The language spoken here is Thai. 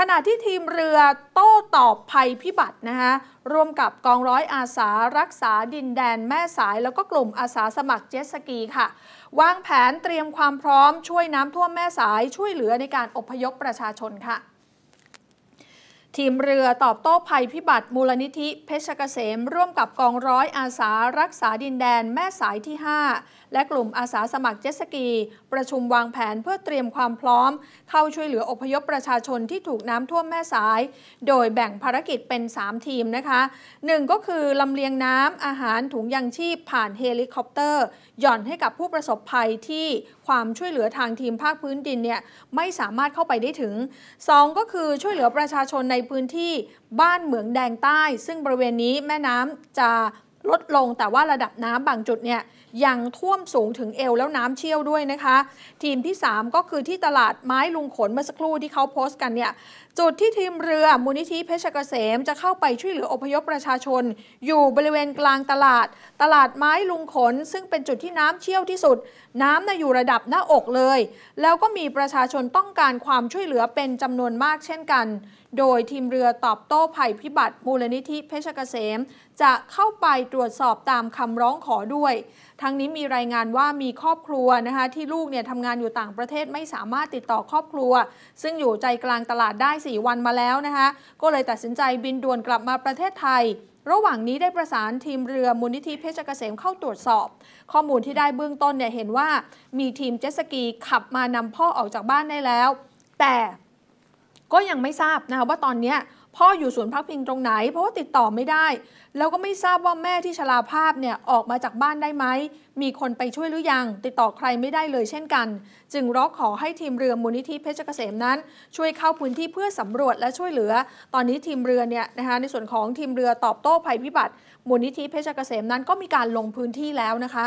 ขณะที่ทีมเรือโต้ตอบภัยพิบัตินะคะร่วมกับกองร้อยอาสารักษาดินแดนแม่สาย แล้วก็กลุ่มอาสาสมัครเจ็ตสกีค่ะ วางแผนเตรียมความพร้อมช่วยน้ำท่วมแม่สาย ช่วยเหลือในการอพยพประชาชนค่ะทีมเรือตอบโต้ภัยพิบัติมูลนิธิเพชรเกษม ร่วมกับกองร้อยอาสารักษาดินแดนแม่สายที่ 5 และกลุ่มอาสาสมัครเจสกี ประชุมวางแผนเพื่อเตรียมความพร้อม เข้าช่วยเหลืออพยพประชาชนที่ถูกน้ำท่วมแม่สาย โดยแบ่งภารกิจเป็น 3 ทีมนะคะ 1 ก็คือลำเลียงน้ำอาหารถุงยางชีพผ่านเฮลิคอปเตอร์ หย่อนให้กับผู้ประสบภัยที่ความช่วยเหลือทางทีมภาคพื้นดินเนี่ยไม่สามารถเข้าไปได้ถึง 2 ก็คือช่วยเหลือประชาชนในพื้นที่บ้านเหมืองแดงใต้ ซึ่งบริเวณนี้แม่น้ำจะลดลงแต่ว่าระดับน้ำบางจุดเนี่ยยังท่วมสูงถึงเอว แล้วน้ำเชี่ยวด้วยนะคะ ทีมที่ 3 ก็คือที่ตลาดไม้ลุงขนเมื่อสักครู่ที่เขาโพสต์กันเนี่ย จุดที่ทีมเรือมูลนิธิเพชรเกษมจะเข้าไปช่วยเหลืออพยพประชาชน อยู่บริเวณกลางตลาด ตลาดไม้ลุงขน ซึ่งเป็นจุดที่น้ำเชี่ยวที่สุด น้ำน่ะอยู่ระดับหน้าอกเลย แล้วก็มีประชาชนต้องการความช่วยเหลือเป็นจำนวนมากเช่นกัน โดยทีมเรือตอบโต้ภัยพิบัติมูลนิธิเพชรเกษมจะเข้าไปตรวจสอบตามคำร้องขอด้วย ทั้งนี้มีรายงานว่ามีครอบครัวนะคะที่ลูกเนี่ยทำงานอยู่ต่างประเทศไม่สามารถติดต่อครอบครัว ซึ่งอยู่ใจกลางตลาดได้ 4 วันมาแล้วนะคะก็เลยตัดสินใจบินด่วนกลับมาประเทศไทย ระหว่างนี้ได้ประสานทีมเรือมูลนิธิเพชรเกษมเข้าตรวจสอบ ข้อมูลที่ได้เบื้องต้นเนี่ยเห็นว่ามีทีมเจ็ตสกีขับมานำพ่อออกจากบ้านได้แล้ว แต่ก็ยังไม่ทราบนะคะว่าตอนนี้พ่ออยู่สวนพักพิงตรงไหนเพราะว่าติดต่อไม่ได้แล้วก็ไม่ทราบว่าแม่ที่ชราภาพเนี่ยออกมาจากบ้านได้ไหมมีคนไปช่วยหรือยังติดต่อใครไม่ได้เลยเช่นกัน จึงร้องขอให้ทีมเรือมูลนิธิเพชรเกษมนั้น ช่วยเข้าพื้นที่เพื่อสำรวจและช่วยเหลือ ตอนนี้ทีมเรือเนี่ยนะคะในส่วนของทีมเรือตอบโต้ภัยพิบัติมูลนิธิเพชรเกษมนั้นก็มีการลงพื้นที่แล้วนะคะ